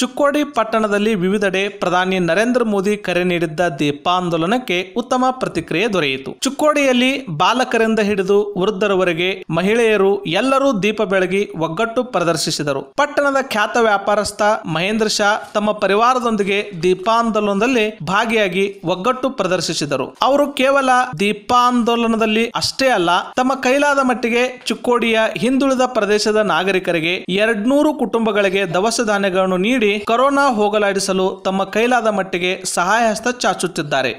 ಚುಕ್ಕೋಡಿ ಪಟ್ಟಣದಲ್ಲಿ ವಿವಿಧೆಡೆ ಪ್ರಧಾನಿ ನರೇಂದ್ರ ಮೋದಿ ಕರೆ ನೀಡಿದ್ದ ದೀಪಾಂದೋಲನಕ್ಕೆ ಉತ್ತಮ ಪ್ರತಿಕ್ರಿಯೆ ದೊರೆಯಿತು ಚುಕ್ಕೋಡಿಯಲ್ಲಿ ಬಾಲಕರಿಂದ ಹಿಡಿದು ವೃದ್ಧರವರೆಗೆ ಮಹಿಳೆಯರು ಎಲ್ಲರೂ ದೀಪ ಬೆಳಗಿ ಒಗ್ಗಟ್ಟು ಪ್ರದರ್ಶಿಸಿದರು ಪಟ್ಟಣದ ಖ್ಯಾತ ವ್ಯಾಪಾರಸ್ಥ ಮಹೇಂದ್ರ ಶಾ ತಮ್ಮ ಪರಿವಾರದೊಂದಿಗೆ ದೀಪಾಂದೋಲನದಲ್ಲಿ ಭಾಗಿಯಾಗಿ ಒಗ್ಗಟ್ಟು ಪ್ರದರ್ಶಿಸಿದರು ಅವರು ಕೇವಲ ದೀಪಾಂದೋಲನದಲ್ಲಿ ಅಷ್ಟೇ ಅಲ್ಲ ತಮ್ಮ ಕೈಲಾದ ಮಟ್ಟಿಗೆ ಚುಕ್ಕೋಡಿಯ ಹಿಂದುಳಿದ ಪ್ರದೇಶದ ನಾಗರಿಕರಿಗೆ ಎರಡ್ನೂರು ಕುಟುಂಬಗಳಿಗೆ ದವಸ ಧಾನ್ಯಗಳನ್ನು ನೀಡಿ ನೀಡಿ ಕೊರೋನಾ ಹೋಗಲಾಡಿಸಲು ತಮ್ಮ ಕೈಲಾದ ಮಟ್ಟಿಗೆ ಸಹಾಯ ಹಸ್ತ ಚಾಚುತ್ತಿದ್ದಾರೆ